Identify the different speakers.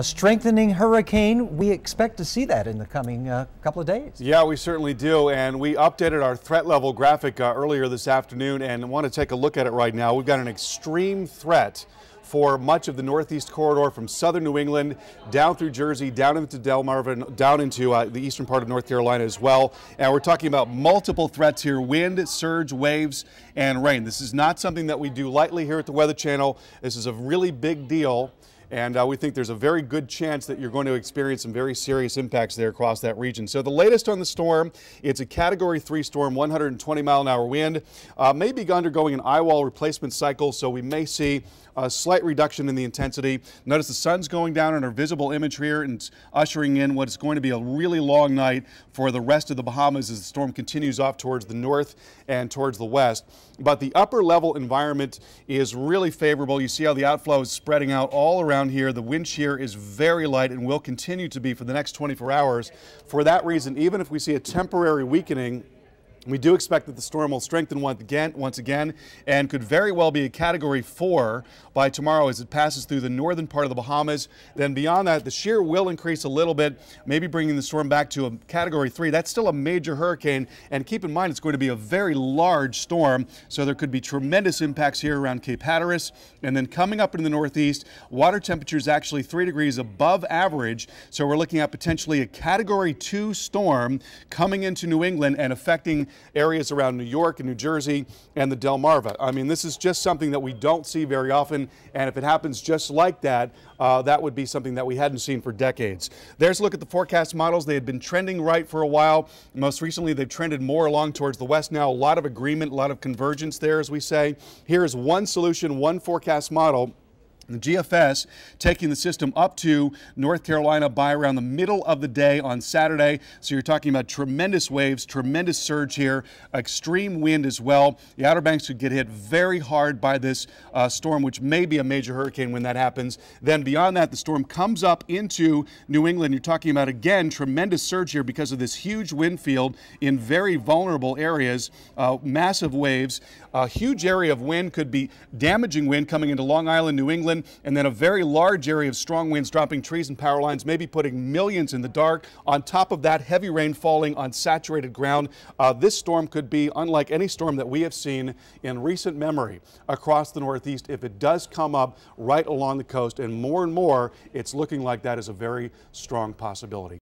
Speaker 1: a strengthening hurricane. We expect to see that in the coming uh, couple of days. Yeah, we certainly do. And we updated our threat level graphic uh, earlier this afternoon and want to take a look at it right now. We've got an extreme threat for much of the northeast corridor from southern New England down through Jersey, down into Delmarva, down into uh, the eastern part of North Carolina as well. And we're talking about multiple threats here, wind, surge, waves, and rain. This is not something that we do lightly here at the Weather Channel. This is a really big deal. And uh, we think there's a very good chance that you're going to experience some very serious impacts there across that region. So the latest on the storm, it's a Category 3 storm, 120 mile an hour wind, uh, may be undergoing an eyewall replacement cycle, so we may see a slight reduction in the intensity. Notice the sun's going down in our visible image here and ushering in what is going to be a really long night for the rest of the Bahamas as the storm continues off towards the north and towards the west. But the upper level environment is really favorable. You see how the outflow is spreading out all around down here. The wind shear is very light and will continue to be for the next 24 hours. For that reason, even if we see a temporary weakening we do expect that the storm will strengthen once again, once again and could very well be a Category 4 by tomorrow as it passes through the northern part of the Bahamas. Then beyond that, the shear will increase a little bit, maybe bringing the storm back to a Category 3. That's still a major hurricane, and keep in mind it's going to be a very large storm, so there could be tremendous impacts here around Cape Hatteras. And then coming up in the northeast, water temperature is actually 3 degrees above average, so we're looking at potentially a Category 2 storm coming into New England and affecting areas around New York and New Jersey and the Delmarva. I mean, this is just something that we don't see very often, and if it happens just like that, uh, that would be something that we hadn't seen for decades. There's a look at the forecast models. They had been trending right for a while. Most recently, they've trended more along towards the west now. A lot of agreement, a lot of convergence there, as we say. Here is one solution, one forecast model the GFS taking the system up to North Carolina by around the middle of the day on Saturday. So you're talking about tremendous waves, tremendous surge here, extreme wind as well. The Outer Banks could get hit very hard by this uh, storm, which may be a major hurricane when that happens. Then beyond that, the storm comes up into New England. You're talking about, again, tremendous surge here because of this huge wind field in very vulnerable areas, uh, massive waves. A huge area of wind could be damaging wind coming into Long Island, New England and then a very large area of strong winds dropping trees and power lines, maybe putting millions in the dark. On top of that, heavy rain falling on saturated ground. Uh, this storm could be unlike any storm that we have seen in recent memory across the Northeast if it does come up right along the coast. And more and more, it's looking like that is a very strong possibility.